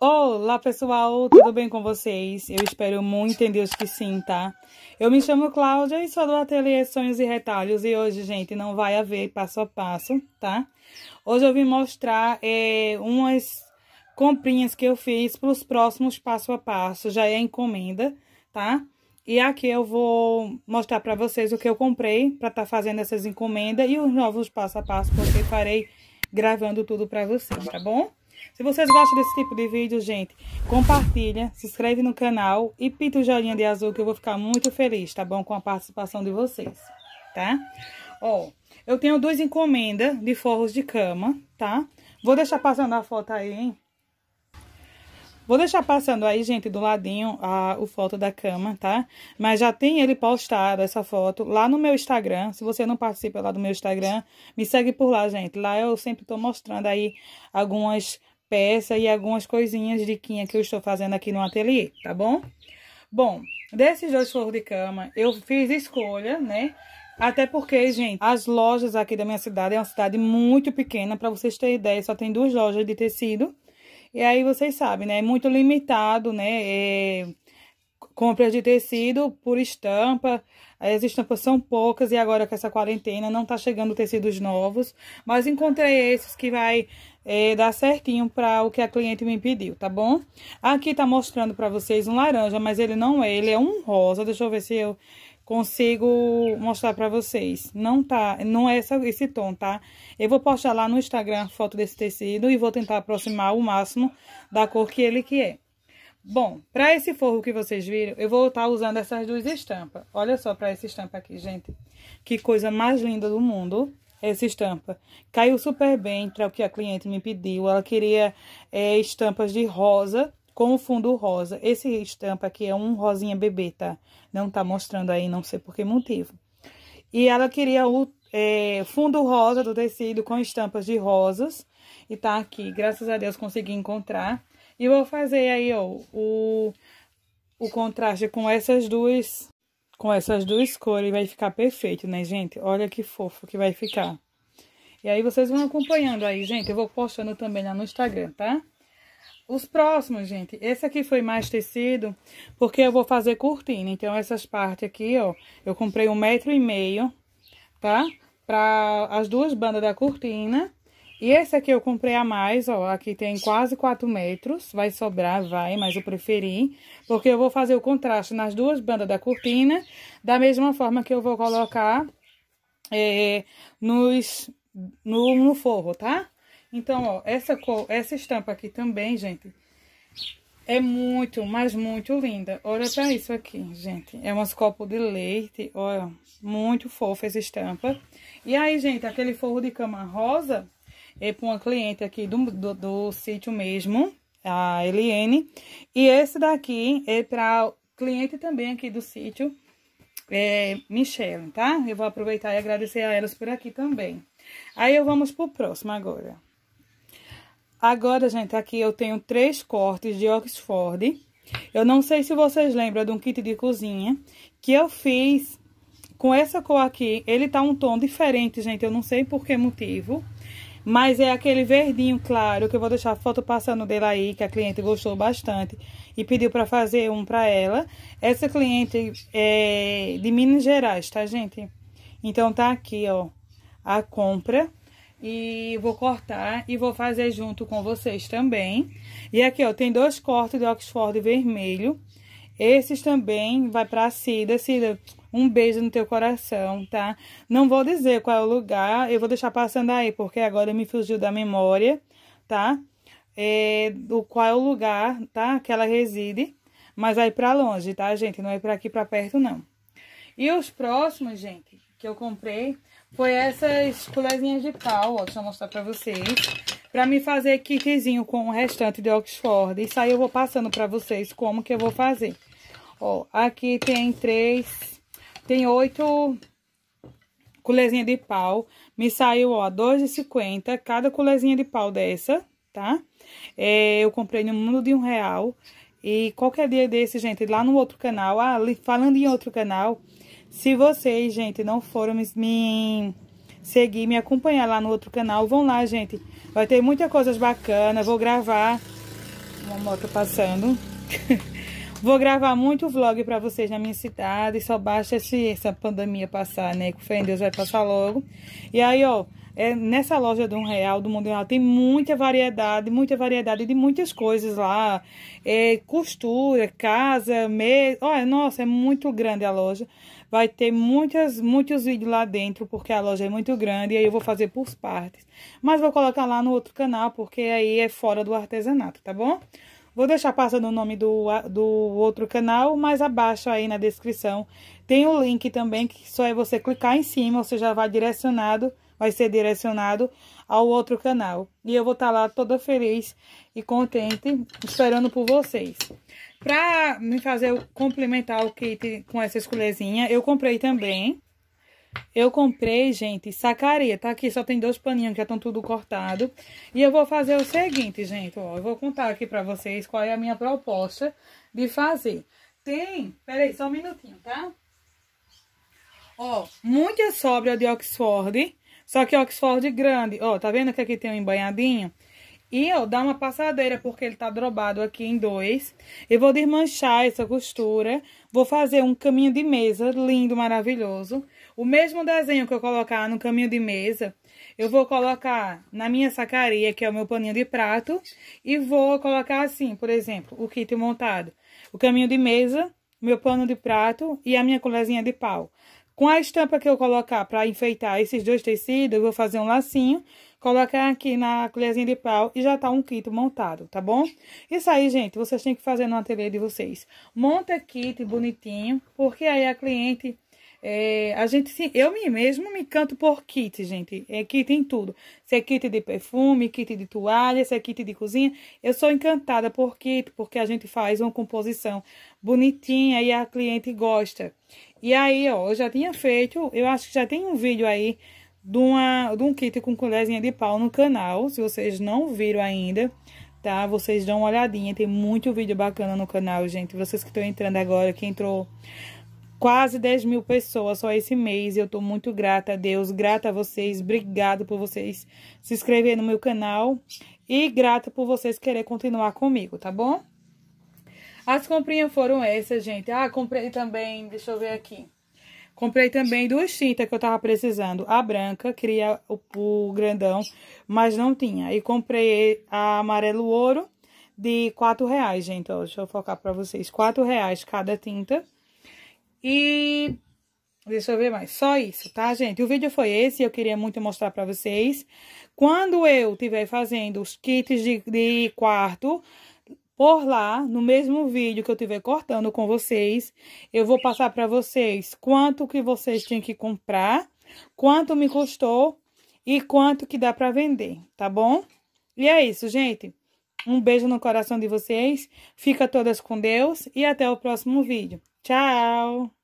Olá pessoal, tudo bem com vocês? Eu espero muito em Deus que sim, tá? Eu me chamo Cláudia e sou do Ateliê Sonhos e Retalhos e hoje, gente, não vai haver passo a passo, tá? Hoje eu vim mostrar é, umas comprinhas que eu fiz para os próximos passo a passo, já é encomenda, tá? E aqui eu vou mostrar para vocês o que eu comprei para estar tá fazendo essas encomendas e os novos passo a passo, porque farei gravando tudo para vocês, tá bom? Se vocês gostam desse tipo de vídeo, gente, compartilha, se inscreve no canal e pinta o joinha de azul que eu vou ficar muito feliz, tá bom? Com a participação de vocês, tá? Ó, eu tenho duas encomendas de forros de cama, tá? Vou deixar passando a foto aí, hein? Vou deixar passando aí, gente, do ladinho a, a foto da cama, tá? Mas já tem ele postado, essa foto, lá no meu Instagram. Se você não participa lá do meu Instagram, me segue por lá, gente. Lá eu sempre tô mostrando aí algumas peça e algumas coisinhas, quinha que eu estou fazendo aqui no ateliê, tá bom? Bom, desses dois forros de cama, eu fiz escolha, né? Até porque, gente, as lojas aqui da minha cidade é uma cidade muito pequena, para vocês terem ideia, só tem duas lojas de tecido. E aí vocês sabem, né? É muito limitado, né? É... Compras de tecido por estampa. As estampas são poucas e agora com essa quarentena não tá chegando tecidos novos. Mas encontrei esses que vai é, dar certinho para o que a cliente me pediu, tá bom? Aqui tá mostrando para vocês um laranja, mas ele não é, ele é um rosa. Deixa eu ver se eu consigo mostrar para vocês. Não tá, não é essa, esse tom, tá? Eu vou postar lá no Instagram a foto desse tecido e vou tentar aproximar o máximo da cor que ele que é. Bom, para esse forro que vocês viram, eu vou estar tá usando essas duas estampas. Olha só para essa estampa aqui, gente. Que coisa mais linda do mundo essa estampa. Caiu super bem para o que a cliente me pediu. Ela queria é, estampas de rosa com o fundo rosa. Esse estampa aqui é um rosinha bebê, tá? Não tá mostrando aí, não sei por que motivo. E ela queria o é, fundo rosa do tecido com estampas de rosas. E tá aqui, graças a Deus consegui encontrar. E vou fazer aí, ó, o, o contraste com essas duas com essas duas cores vai ficar perfeito, né, gente? Olha que fofo que vai ficar. E aí vocês vão acompanhando aí, gente. Eu vou postando também lá no Instagram, tá? Os próximos, gente. Esse aqui foi mais tecido, porque eu vou fazer cortina. Então, essas partes aqui, ó, eu comprei um metro e meio, tá? Para as duas bandas da cortina. E esse aqui eu comprei a mais, ó, aqui tem quase 4 metros, vai sobrar, vai, mas eu preferi, porque eu vou fazer o contraste nas duas bandas da cortina, da mesma forma que eu vou colocar é, nos, no, no forro, tá? Então, ó, essa cor, essa estampa aqui também, gente, é muito, mas muito linda. Olha pra isso aqui, gente, é umas copos de leite, olha, muito fofa essa estampa. E aí, gente, aquele forro de cama rosa é para uma cliente aqui do, do, do sítio mesmo, a Eliene. E esse daqui é para cliente também aqui do sítio, é, Michelle, tá? Eu vou aproveitar e agradecer a elas por aqui também. Aí vamos pro próximo agora. Agora, gente, aqui eu tenho três cortes de Oxford. Eu não sei se vocês lembram de um kit de cozinha que eu fiz com essa cor aqui. Ele tá um tom diferente, gente, eu não sei por que motivo. Mas é aquele verdinho claro, que eu vou deixar a foto passando dele aí, que a cliente gostou bastante e pediu para fazer um para ela. Essa cliente é de Minas Gerais, tá, gente? Então tá aqui, ó, a compra e vou cortar e vou fazer junto com vocês também. E aqui, ó, tem dois cortes de Oxford vermelho esses também vai para a Cida. Cida, um beijo no teu coração, tá? Não vou dizer qual é o lugar, eu vou deixar passando aí, porque agora me fugiu da memória, tá? É, do qual é o lugar, tá? Que ela reside, mas aí para longe, tá, gente? Não é para aqui para perto não. E os próximos, gente, que eu comprei foi essas colherzinhas de pau, ó, deixa eu mostrar para vocês, para me fazer kitzinho com o restante de Oxford. Isso aí eu vou passando para vocês como que eu vou fazer. Ó, aqui tem três, tem oito culezinha de pau. Me saiu, ó, R$2,50 cada culezinha de pau dessa, tá? É, eu comprei no mundo de um real. E qualquer dia desse, gente, lá no outro canal, ah, falando em outro canal, se vocês, gente, não foram me seguir, me acompanhar lá no outro canal, vão lá, gente. Vai ter muitas coisas bacanas, vou gravar. Uma moto passando. Vou gravar muito vlog para vocês na minha cidade, só basta se essa pandemia passar, né? Com fé em Deus vai passar logo. E aí, ó, é, nessa loja do um real do mundo tem muita variedade muita variedade de muitas coisas lá é, costura casa mesa olha nossa é muito grande a loja vai ter muitas muitos vídeos lá dentro porque a loja é muito grande e aí eu vou fazer por partes mas vou colocar lá no outro canal porque aí é fora do artesanato tá bom Vou deixar passando o nome do, do outro canal, mas abaixo aí na descrição tem o um link também que só é você clicar em cima, você já vai direcionado, vai ser direcionado ao outro canal. E eu vou estar tá lá toda feliz e contente, esperando por vocês. Para me fazer complementar o kit com essa escolhezinha, eu comprei também eu comprei, gente, sacaria, tá aqui, só tem dois paninhos que estão tudo cortado. E eu vou fazer o seguinte, gente, ó, eu vou contar aqui pra vocês qual é a minha proposta de fazer. Tem, peraí, só um minutinho, tá? Ó, muita sobra de Oxford, só que Oxford grande, ó, tá vendo que aqui tem um embanhadinho? E eu dar uma passadeira, porque ele tá drobado aqui em dois. Eu vou desmanchar essa costura. Vou fazer um caminho de mesa lindo, maravilhoso. O mesmo desenho que eu colocar no caminho de mesa, eu vou colocar na minha sacaria, que é o meu paninho de prato. E vou colocar assim, por exemplo, o kit montado. O caminho de mesa, meu pano de prato e a minha colherzinha de pau. Com a estampa que eu colocar para enfeitar esses dois tecidos, eu vou fazer um lacinho colocar aqui na colherzinha de pau e já tá um kit montado, tá bom? Isso aí, gente, vocês têm que fazer no ateliê de vocês. Monta kit bonitinho, porque aí a cliente... É, a gente sim, eu mesmo me canto por kit, gente. É kit em tudo. Se é kit de perfume, kit de toalha, se é kit de cozinha, eu sou encantada por kit, porque a gente faz uma composição bonitinha e a cliente gosta. E aí, ó, eu já tinha feito, eu acho que já tem um vídeo aí de, uma, de um kit com colherzinha de pau no canal. Se vocês não viram ainda, tá? Vocês dão uma olhadinha, tem muito vídeo bacana no canal, gente. Vocês que estão entrando agora, que entrou quase 10 mil pessoas só esse mês. Eu tô muito grata a Deus, grata a vocês, obrigado por vocês se inscreverem no meu canal e grata por vocês querer continuar comigo, tá bom? As comprinhas foram essas, gente. Ah, comprei também, deixa eu ver aqui. Comprei também duas tintas que eu tava precisando. A branca, queria o, o grandão, mas não tinha. E comprei a amarelo ouro de quatro reais, gente. Ó, deixa eu focar pra vocês. Quatro reais cada tinta. E Deixa eu ver mais. Só isso, tá, gente? O vídeo foi esse. Eu queria muito mostrar pra vocês. Quando eu estiver fazendo os kits de, de quarto, por lá, no mesmo vídeo que eu estiver cortando com vocês, eu vou passar para vocês quanto que vocês têm que comprar, quanto me custou e quanto que dá para vender, tá bom? E é isso, gente. Um beijo no coração de vocês. Fica todas com Deus e até o próximo vídeo. Tchau!